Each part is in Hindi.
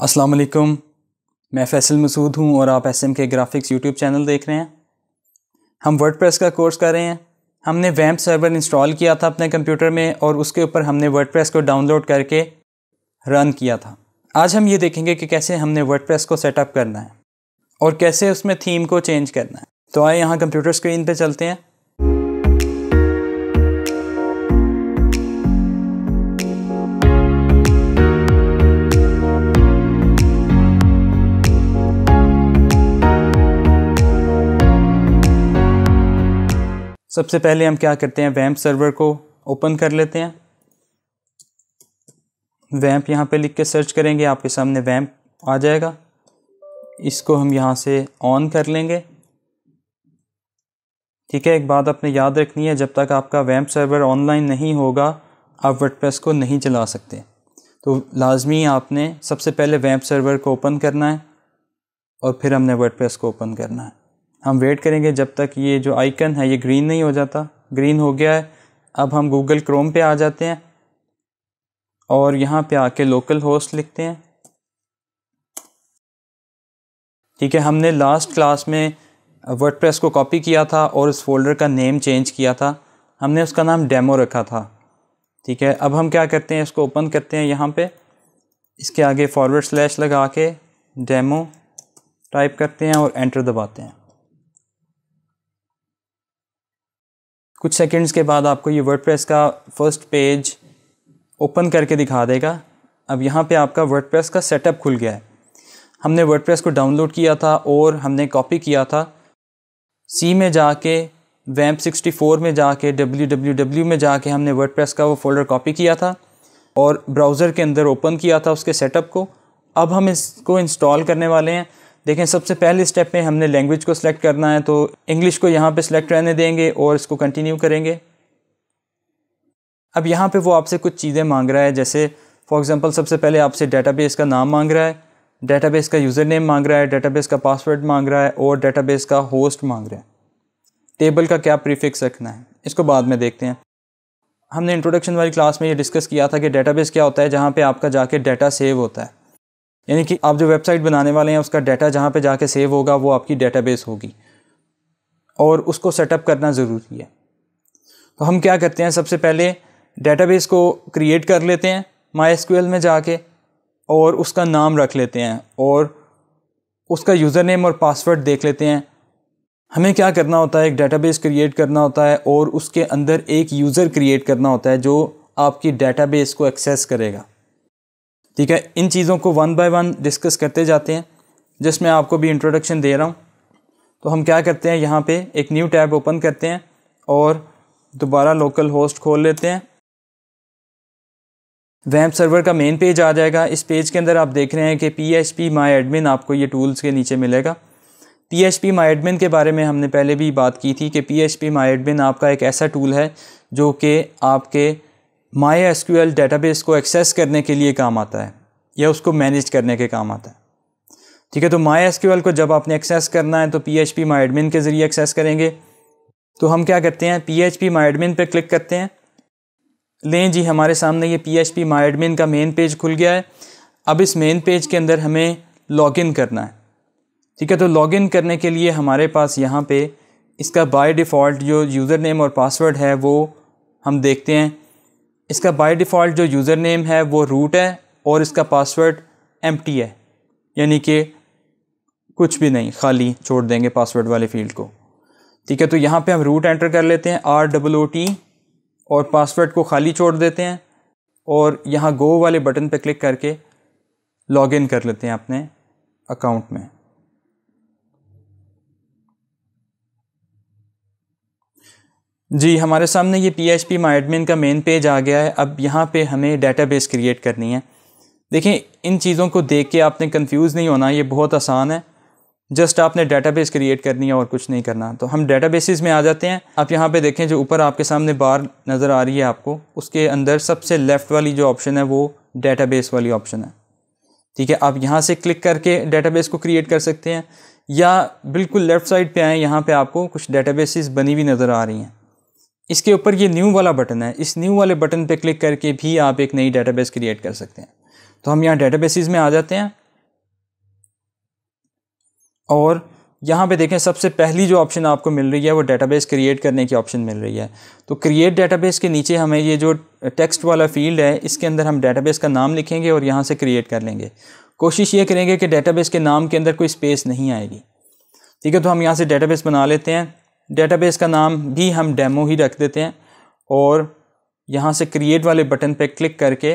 अस्सलाम वालेकुम मैं फैसल मसूद हूँ और आप S M K graphics YouTube channel देख रहे हैं हम वर्डप्रेस का कोर्स कर रहे हैं हमने वैम्प सर्वर इंस्टॉल किया था अपने कंप्यूटर में और उसके ऊपर हमने वर्डप्रेस को डाउनलोड करके रन किया था आज हम ये देखेंगे कि कैसे हमने वर्डप्रेस को सेटअप करना है और कैसे उसमें थीम को चेंज करना है तो आए यहाँ कंप्यूटर स्क्रीन पर चलते हैं सबसे पहले हम क्या करते हैं वैम्प सर्वर को ओपन कर लेते हैं वैम्प यहाँ पे लिख के सर्च करेंगे आपके सामने वैम्प आ जाएगा इसको हम यहाँ से ऑन कर लेंगे ठीक है एक बात आपने याद रखनी है जब तक आपका वैम्प सर्वर ऑनलाइन नहीं होगा आप वर्डप्रेस को नहीं चला सकते तो लाजमी आपने सबसे पहले वैम्प सर्वर को ओपन करना है और फिर हमने वर्डप्रेस को ओपन करना है हम वेट करेंगे जब तक ये जो आइकन है ये ग्रीन नहीं हो जाता ग्रीन हो गया है अब हम गूगल क्रोम पे आ जाते हैं और यहाँ पे आके लोकल होस्ट लिखते हैं ठीक है हमने लास्ट क्लास में वर्डप्रेस को कॉपी किया था और उस फोल्डर का नेम चेंज किया था हमने उसका नाम डेमो रखा था ठीक है अब हम क्या करते हैं इसको ओपन करते हैं यहाँ पे इसके आगे फॉरवर्ड स्लैश लगा के डेमो टाइप करते हैं और एंटर दबाते हैं कुछ सेकंड्स के बाद आपको ये वर्डप्रेस का फर्स्ट पेज ओपन करके दिखा देगा अब यहाँ पे आपका वर्डप्रेस का सेटअप खुल गया है हमने वर्डप्रेस को डाउनलोड किया था और हमने कॉपी किया था सी में जाके वैम्प 64 में जाके डब्ल्यू में जाके हमने वर्डप्रेस का वो फोल्डर कॉपी किया था और ब्राउज़र के अंदर ओपन किया था उसके सेटअप को अब हम इसको इंस्टॉल करने वाले हैं देखें सबसे पहले स्टेप में हमने लैंग्वेज को सिलेक्ट करना है तो इंग्लिश को यहाँ पे सिलेक्ट रहने देंगे और इसको कंटिन्यू करेंगे अब यहाँ पे वो आपसे कुछ चीज़ें मांग रहा है जैसे फॉर एग्ज़ाम्पल सबसे पहले आपसे डेटाबेस का नाम मांग रहा है डेटाबेस का यूज़र नेम मांग रहा है डेटाबेस का पासवर्ड मांग रहा है और डेटाबेस का होस्ट मांग रहा है टेबल का क्या प्रीफिक्स रखना है इसको बाद में देखते हैं हमने इंट्रोडक्शन वाली क्लास में ये डिस्कस किया था कि डेटाबेस क्या होता है जहाँ पे आपका जाके डाटा सेव होता है यानी कि आप जो वेबसाइट बनाने वाले हैं उसका डाटा जहाँ पे जाके सेव होगा वो आपकी डेटाबेस होगी और उसको सेटअप करना ज़रूरी है तो हम क्या करते हैं सबसे पहले डेटाबेस को क्रिएट कर लेते हैं माई में जाके और उसका नाम रख लेते हैं और उसका यूज़र नेम और पासवर्ड देख लेते हैं हमें क्या करना होता है एक डेटाबेस क्रिएट करना होता है और उसके अंदर एक यूज़र क्रिएट करना होता है जो आपकी डेटाबेस को एक्सेस करेगा ठीक है इन चीज़ों को वन बाय वन डिस्कस करते जाते हैं जिसमें आपको भी इंट्रोडक्शन दे रहा हूँ तो हम क्या करते हैं यहाँ पे एक न्यू टैब ओपन करते हैं और दोबारा लोकल होस्ट खोल लेते हैं वैम्प सर्वर का मेन पेज आ जाएगा इस पेज के अंदर आप देख रहे हैं कि P H P my admin आपको ये टूल्स के नीचे मिलेगा P H P my admin के बारे में हमने पहले भी बात की थी कि P H P my admin आपका एक ऐसा टूल है जो कि आपके माया एस क्यू डेटाबेस को एक्सेस करने के लिए काम आता है या उसको मैनेज करने के काम आता है ठीक है तो माया एस को जब आपने एक्सेस करना है तो P H P my admin के ज़रिए एक्सेस करेंगे तो हम क्या करते हैं P H P my admin पर क्लिक करते हैं लें जी हमारे सामने ये P H P my admin का मेन पेज खुल गया है अब इस मेन पेज के अंदर हमें लॉगिन करना है ठीक है तो लॉगिन करने के लिए हमारे पास यहाँ पे इसका बाय डिफ़ॉल्ट जो यूज़र नेम और पासवर्ड है वो हम देखते हैं इसका बाय डिफ़ॉल्ट जो यूज़र नेम है वो रूट है और इसका पासवर्ड एम है यानी कि कुछ भी नहीं खाली छोड़ देंगे पासवर्ड वाले फील्ड को ठीक है तो यहाँ पे हम रूट एंटर कर लेते हैं आर डब्ल ओ टी और पासवर्ड को खाली छोड़ देते हैं और यहाँ गो वाले बटन पे क्लिक करके लॉगिन कर लेते हैं अपने अकाउंट में जी हमारे सामने ये पी एच पी माइडमिन का मेन पेज आ गया है अब यहाँ पे हमें डेटाबेस क्रिएट करनी है देखें इन चीज़ों को देख के आपने कंफ्यूज नहीं होना ये बहुत आसान है जस्ट आपने डेटाबेस क्रिएट करनी है और कुछ नहीं करना तो हम डेटाबेसिस में आ जाते हैं आप यहाँ पे देखें जो ऊपर आपके सामने बार नज़र आ रही है आपको उसके अंदर सबसे लेफ़्ट वाली जो ऑप्शन है वो बेस वाली ऑप्शन है ठीक है आप यहाँ से क्लिक करके बेस को क्रिएट कर सकते हैं या बिल्कुल लेफ़्ट साइड पर आएँ यहाँ पर आपको कुछ डेटाबेसिस बनी हुई नज़र आ रही हैं इसके ऊपर ये न्यू वाला बटन है इस न्यू वाले बटन पर क्लिक करके भी आप एक नई डेटाबेस क्रिएट कर सकते हैं तो हम यहाँ डेटाबेसिस में आ जाते हैं और यहाँ पे देखें सबसे पहली जो ऑप्शन आपको मिल रही है वो डेटाबेस क्रिएट करने की ऑप्शन मिल रही है तो क्रिएट डेटाबेस के नीचे हमें ये जो टेक्स्ट वाला फील्ड है इसके अंदर हम डेटाबेस का नाम लिखेंगे और यहाँ से क्रिएट कर लेंगे कोशिश ये करेंगे कि डेटाबेस के नाम के अंदर कोई स्पेस नहीं आएगी ठीक है तो हम यहाँ से डेटाबेस बना लेते हैं डेटाबेस का नाम भी हम डेमो ही रख देते हैं और यहाँ से क्रिएट वाले बटन पर क्लिक करके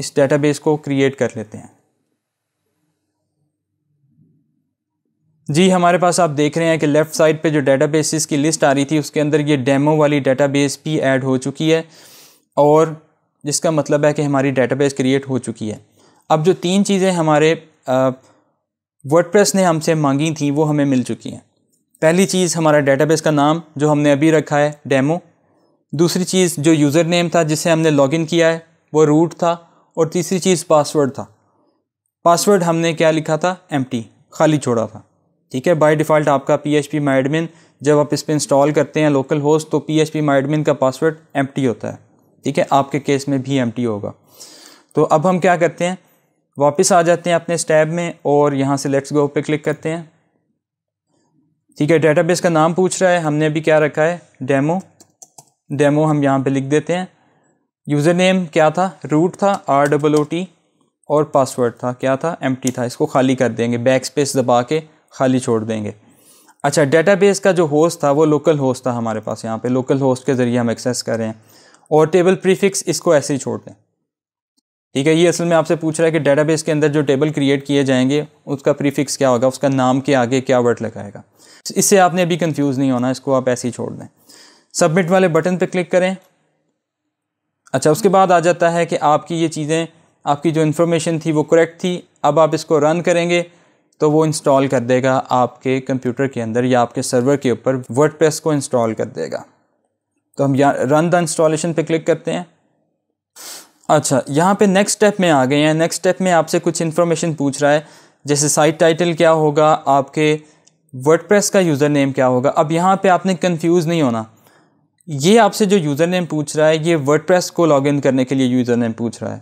इस डेटाबेस को क्रिएट कर लेते हैं जी हमारे पास आप देख रहे हैं कि लेफ़्ट साइड पे जो डेटाबेसेस की लिस्ट आ रही थी उसके अंदर ये डेमो वाली डेटाबेस भी ऐड हो चुकी है और जिसका मतलब है कि हमारी डेटाबेस क्रिएट हो चुकी है अब जो तीन चीज़ें हमारे वर्डप्रेस ने हमसे मांगी थी वो हमें मिल चुकी हैं पहली चीज़ हमारा डेटाबेस का नाम जो हमने अभी रखा है डेमो दूसरी चीज़ जो यूज़र नेम था जिससे हमने लॉगिन किया है वो रूट था और तीसरी चीज़ पासवर्ड था पासवर्ड हमने क्या लिखा था एम खाली छोड़ा था ठीक है बाय डिफ़ॉल्ट आपका पी एच पी जब आप इस पर इंस्टॉल करते हैं लोकल होस्ट तो पी एच पी माइडमिन का पासवर्ड एम होता है ठीक है आपके केस में भी एम होगा तो अब हम क्या करते हैं वापस आ जाते हैं अपने स्टैब में और यहाँ से लेट्स गो पे क्लिक करते हैं ठीक है डेटाबेस का नाम पूछ रहा है हमने अभी क्या रखा है डेमो डेमो हम यहाँ पे लिख देते हैं यूज़र नेम क्या था रूट था आर डबल ओ टी और पासवर्ड था क्या था एम था इसको खाली कर देंगे बैक स्पेस दबा के खाली छोड़ देंगे अच्छा डेटाबेस का जो होस्ट था वो लोकल होस्ट था हमारे पास यहाँ पे लोकल होस्ट के ज़रिए हम एक्सेस कर रहे हैं और टेबल प्रीफिक्स इसको ऐसे ही छोड़ दें ठीक है ये असल में आपसे पूछ रहा है कि डेटाबेस के अंदर जो टेबल क्रिएट किए जाएंगे उसका प्रीफिक्स क्या होगा उसका नाम के आगे क्या वर्ड लगाएगा इससे आपने अभी कंफ्यूज नहीं होना इसको आप ऐसे ही छोड़ दें सबमिट वाले बटन पर क्लिक करें अच्छा उसके बाद आ जाता है कि आपकी ये चीज़ें आपकी जो इन्फॉर्मेशन थी वो करेक्ट थी अब आप इसको रन करेंगे तो वो इंस्टॉल कर देगा आपके कंप्यूटर के अंदर या आपके सर्वर के ऊपर वर्डप्रेस को इंस्टॉल कर देगा तो हम यहाँ रन द इंस्टॉलेशन पे क्लिक करते हैं अच्छा यहाँ पे नेक्स्ट स्टेप में आ गए हैं नेक्स्ट स्टेप में आपसे कुछ इन्फॉर्मेशन पूछ रहा है जैसे साइट टाइटल क्या होगा आपके वर्डप्रेस का यूज़र नेम क्या होगा अब यहाँ पे आपने कंफ्यूज नहीं होना ये आपसे जो यूज़र नेम पूछ रहा है ये वर्डप्रेस को लॉगिन करने के लिए यूज़र नेम पूछ रहा है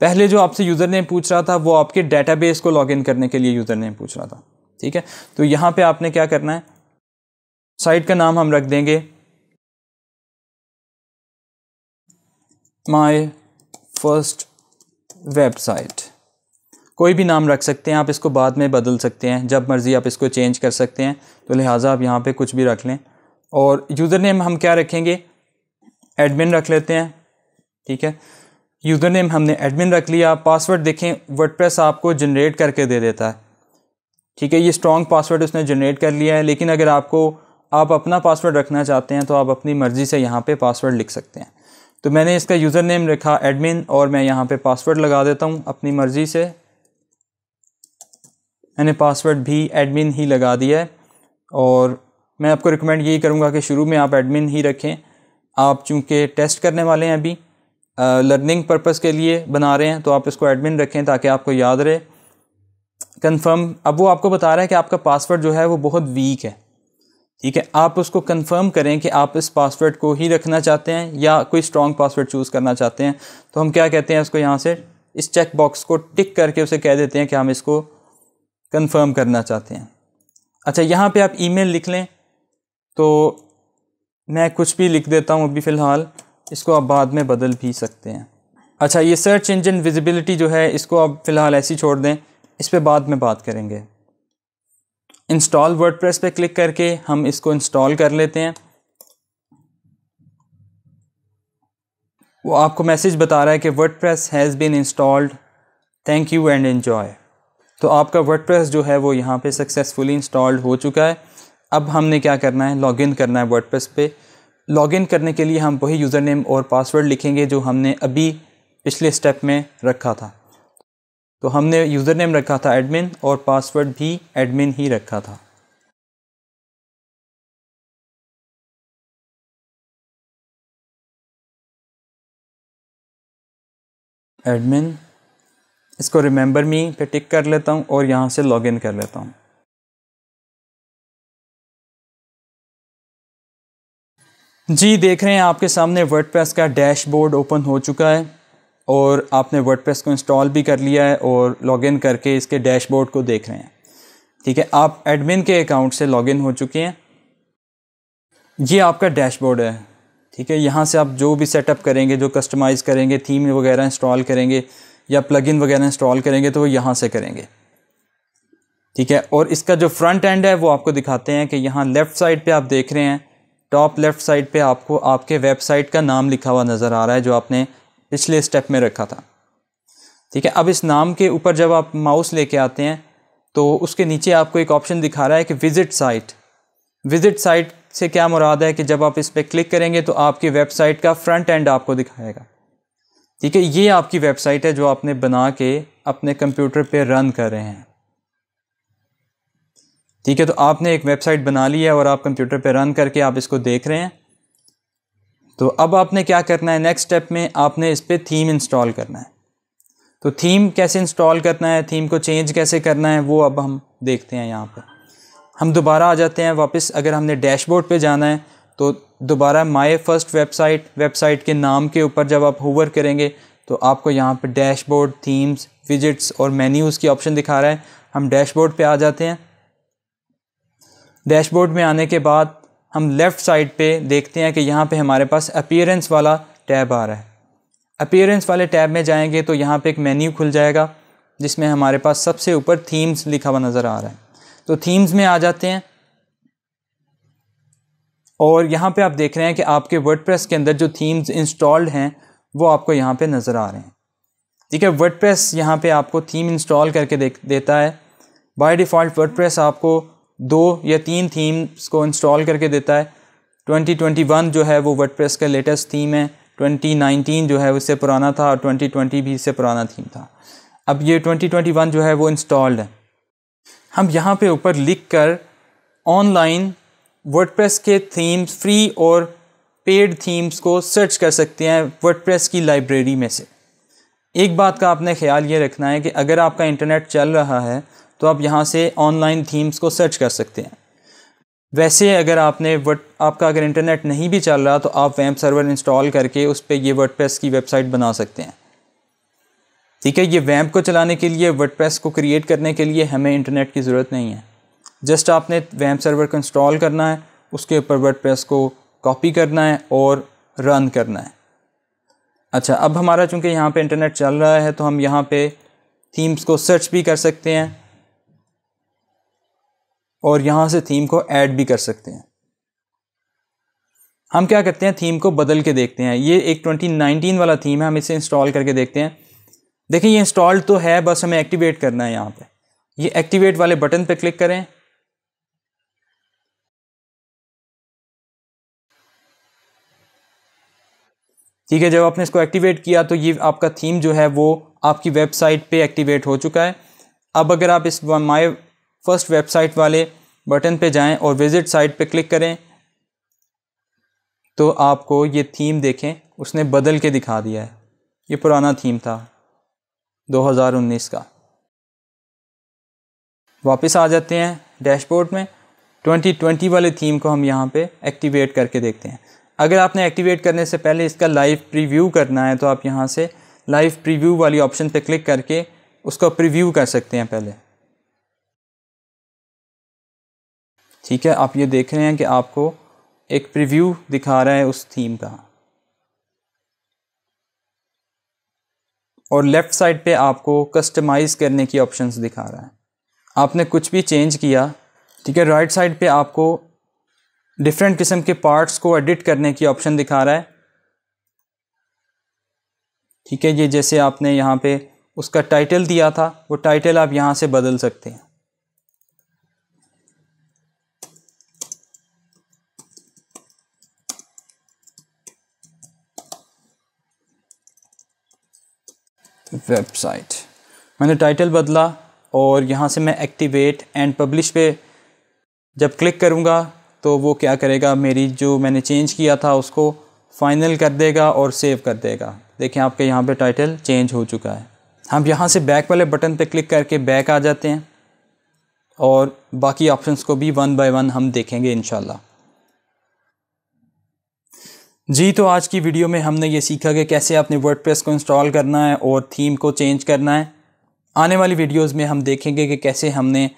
पहले जो आपसे यूज़र नेम पूछ रहा था वो आपके डेटाबेस को लॉगिन करने के लिए यूज़र नेम पूछ रहा था ठीक है तो यहाँ पे आपने क्या करना है साइट का नाम हम रख देंगे माई फर्स्ट वेबसाइट कोई भी नाम रख सकते हैं आप इसको बाद में बदल सकते हैं जब मर्ज़ी आप इसको चेंज कर सकते हैं तो लिहाजा आप यहाँ पे कुछ भी रख लें और यूज़र नेम हम क्या रखेंगे एडमिन रख लेते हैं ठीक है यूज़र नेम हमने एडमिन रख लिया पासवर्ड देखें वर्डप्रेस आपको जनरेट करके दे देता है ठीक है ये स्ट्रॉन्ग पासवर्ड उसने जनरेट कर लिया है लेकिन अगर आपको आप अपना पासवर्ड रखना चाहते हैं तो आप अपनी मर्ज़ी से यहाँ पर पासवर्ड लिख सकते हैं तो मैंने इसका यूज़र नेम रखा एडमिन और मैं यहाँ पे पासवर्ड लगा देता हूँ अपनी मर्ज़ी से मैंने पासवर्ड भी एडमिन ही लगा दिया है और मैं आपको रिकमेंड यही करूँगा कि शुरू में आप एडमिन ही रखें आप चूँकि टेस्ट करने वाले हैं अभी लर्निंग पर्पज़ के लिए बना रहे हैं तो आप इसको एडमिन रखें ताकि आपको याद रहे कंफर्म अब वो आपको बता रहा है कि आपका पासवर्ड जो है वो बहुत वीक है ठीक है आप उसको कंफर्म करें कि आप इस पासवर्ड को ही रखना चाहते हैं या कोई स्ट्रॉन्ग पासवर्ड चूज़ करना चाहते हैं तो हम क्या कहते हैं उसको यहाँ से इस चेक बॉक्स को टिक करके उसे कह देते हैं कि हम इसको कंफर्म करना चाहते हैं अच्छा यहाँ पे आप ईमेल लिख लें तो मैं कुछ भी लिख देता हूँ अभी फ़िलहाल इसको आप बाद में बदल भी सकते हैं अच्छा ये सर्च इंजन विजिबिलिटी जो है इसको आप फ़िलहाल ऐसी छोड़ दें इस पर बाद में बात करेंगे इंस्टॉल वर्डप्रेस पे क्लिक करके हम इसको इंस्टॉल कर लेते हैं वो आपको मैसेज बता रहा है कि WordPress has been installed thank you and enjoy तो आपका वर्डप्रेस जो है वो यहाँ पे सक्सेसफुली इंस्टॉल्ड हो चुका है अब हमने क्या करना है लॉगिन करना है वर्डप्रेस पे लॉगिन करने के लिए हम वही यूज़र नेम और पासवर्ड लिखेंगे जो हमने अभी पिछले स्टेप में रखा था तो हमने यूज़र नेम रखा था एडमिन और पासवर्ड भी एडमिन ही रखा था एडमिन इसको रिमेंबर मी पे टिक कर लेता हूँ और यहाँ से लॉगिन कर लेता हूँ जी देख रहे हैं आपके सामने वर्डप्रेस का डैशबोर्ड ओपन हो चुका है और आपने वर्डप्रेस को इंस्टॉल भी कर लिया है और लॉगिन करके इसके डैशबोर्ड को देख रहे हैं ठीक है आप एडमिन के अकाउंट से लॉगिन हो चुके हैं ये आपका डैशबोर्ड है ठीक है यहाँ से आप जो भी सेटअप करेंगे जो कस्टमाइज़ करेंगे थीम वगैरह इंस्टॉल करेंगे या प्लगइन वगैरह इंस्टॉल करेंगे तो वो यहाँ से करेंगे ठीक है और इसका जो फ्रंट एंड है वो आपको दिखाते हैं कि यहाँ लेफ़्ट साइड पे आप देख रहे हैं टॉप लेफ़्ट साइड पे आपको आपके वेबसाइट का नाम लिखा हुआ नज़र आ रहा है जो आपने पिछले स्टेप में रखा था ठीक है अब इस नाम के ऊपर जब आप माउस लेके आते हैं तो उसके नीचे आपको एक ऑप्शन दिखा रहा है कि विज़िट साइट विज़िट साइट से क्या मुराद है कि जब आप इस पर क्लिक करेंगे तो आपकी वेबसाइट का फ्रंट एंड आपको दिखाएगा ठीक है ये आपकी वेबसाइट है जो आपने बना के अपने कंप्यूटर पे रन कर रहे हैं ठीक है तो आपने एक वेबसाइट बना ली है और आप कंप्यूटर पे रन करके आप इसको देख रहे हैं तो अब आपने क्या करना है नेक्स्ट स्टेप में आपने इस पर थीम इंस्टॉल करना है तो थीम कैसे इंस्टॉल करना है थीम को चेंज कैसे करना है वो अब हम देखते हैं यहाँ पर हम दोबारा आ जाते हैं वापस अगर हमने डैशबोर्ड पे जाना है तो दोबारा माई फर्स्ट वेबसाइट वेबसाइट के नाम के ऊपर जब आप होवर करेंगे तो आपको यहाँ पर डैशबोर्ड थीम्स विजिट्स और मेन्यूज़ की ऑप्शन दिखा रहा है हम डैशबोर्ड पर आ जाते हैं डैशबोर्ड में आने के बाद हम लेफ़्ट साइड पे देखते हैं कि यहाँ पे हमारे पास अपीयरेंस वाला टैब आ रहा है अपीयरेंस वाले टैब में जाएंगे तो यहाँ पे एक मेन्यू खुल जाएगा जिसमें हमारे पास सबसे ऊपर थीम्स लिखा हुआ नज़र आ रहा है तो थीम्स में आ जाते हैं और यहाँ पे आप देख रहे हैं कि आपके प्रेस के अंदर जो थीम्स इंस्टॉल्ड हैं वो आपको यहाँ पर नज़र आ रहे हैं ठीक है वर्ड प्रेस यहाँ पर आपको थीम इंस्टॉल करके देता है बाई डिफ़ॉल्ट प्रेस आपको दो या तीन थीम्स को इंस्टॉल करके देता है 2021 जो है वो वर्डप्रेस का लेटेस्ट थीम है 2019 जो है उससे पुराना था और 2020 भी इससे पुराना थीम था अब ये 2021 जो है वो इंस्टॉल्ड है हम यहाँ पे ऊपर लिख कर ऑनलाइन वर्डप्रेस के थीम्स फ्री और पेड थीम्स को सर्च कर सकते हैं वर्डप्रेस की लाइब्रेरी में से एक बात का आपने ख्याल ये रखना है कि अगर आपका इंटरनेट चल रहा है तो आप यहाँ से ऑनलाइन थीम्स को सर्च कर सकते हैं वैसे अगर आपने वर्ड आपका अगर इंटरनेट नहीं भी चल रहा तो आप वैम्प सर्वर इंस्टॉल करके उस पर यह वर्ड की वेबसाइट बना सकते हैं ठीक है ये वैम्प को चलाने के लिए वर्ड को क्रिएट करने के लिए हमें इंटरनेट की ज़रूरत नहीं है जस्ट आपने वैम्प सर्वर को इंस्टॉल करना है उसके ऊपर वर्ड को कॉपी करना है और रन करना है अच्छा अब हमारा चूँकि यहाँ पर इंटरनेट चल रहा है तो हम यहाँ पर थीम्स को सर्च भी कर सकते हैं और यहाँ से थीम को ऐड भी कर सकते हैं हम क्या करते हैं थीम को बदल के देखते हैं ये एक 2019 वाला थीम है हम इसे इंस्टॉल करके देखते हैं देखिए ये इंस्टॉल तो है बस हमें एक्टिवेट करना है यहाँ पे ये एक्टिवेट वाले बटन पे क्लिक करें ठीक है जब आपने इसको एक्टिवेट किया तो ये आपका थीम जो है वो आपकी वेबसाइट पे एक्टिवेट हो चुका है अब अगर आप इस माई फर्स्ट वेबसाइट वाले बटन पे जाएं और विजिट साइट पे क्लिक करें तो आपको ये थीम देखें उसने बदल के दिखा दिया है ये पुराना थीम था 2019 का वापस आ जाते हैं डैशबोर्ड में 2020 वाले थीम को हम यहाँ पे एक्टिवेट करके देखते हैं अगर आपने एक्टिवेट करने से पहले इसका लाइव प्रीव्यू करना है तो आप यहाँ से लाइव प्रीव्यू वाली ऑप्शन पे क्लिक करके उसका प्रीव्यू कर सकते हैं पहले ठीक है आप ये देख रहे हैं कि आपको एक प्रीव्यू दिखा रहा है उस थीम का और लेफ़्ट साइड पे आपको कस्टमाइज़ करने की ऑप्शंस दिखा रहा है आपने कुछ भी चेंज किया ठीक है राइट साइड पे आपको डिफरेंट किस्म के पार्ट्स को एडिट करने की ऑप्शन दिखा रहा है ठीक है ये जैसे आपने यहाँ पे उसका टाइटल दिया था वो टाइटल आप यहाँ से बदल सकते हैं वेबसाइट मैंने टाइटल बदला और यहाँ से मैं एक्टिवेट एंड पब्लिश पे जब क्लिक करूँगा तो वो क्या करेगा मेरी जो मैंने चेंज किया था उसको फाइनल कर देगा और सेव कर देगा देखिए आपके यहाँ पे टाइटल चेंज हो चुका है हम यहाँ से बैक वाले बटन पे क्लिक करके बैक आ जाते हैं और बाकी ऑप्शंस को भी वन बाय वन हम देखेंगे इनशाला जी तो आज की वीडियो में हमने ये सीखा कि कैसे आपने वर्डप्रेस को इंस्टॉल करना है और थीम को चेंज करना है आने वाली वीडियोस में हम देखेंगे कि कैसे हमने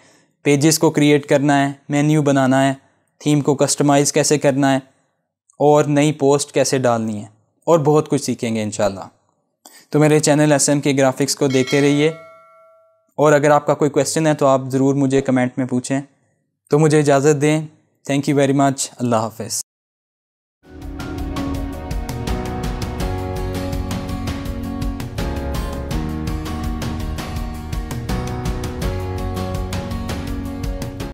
पेजेस को क्रिएट करना है मेन्यू बनाना है थीम को कस्टमाइज़ कैसे करना है और नई पोस्ट कैसे डालनी है और बहुत कुछ सीखेंगे इन तो मेरे चैनल एस के ग्राफिक्स को देखते रहिए और अगर आपका कोई क्वेश्चन है तो आप ज़रूर मुझे कमेंट में पूछें तो मुझे इजाज़त दें थैंक यू वेरी मच अल्लाह हाफिज़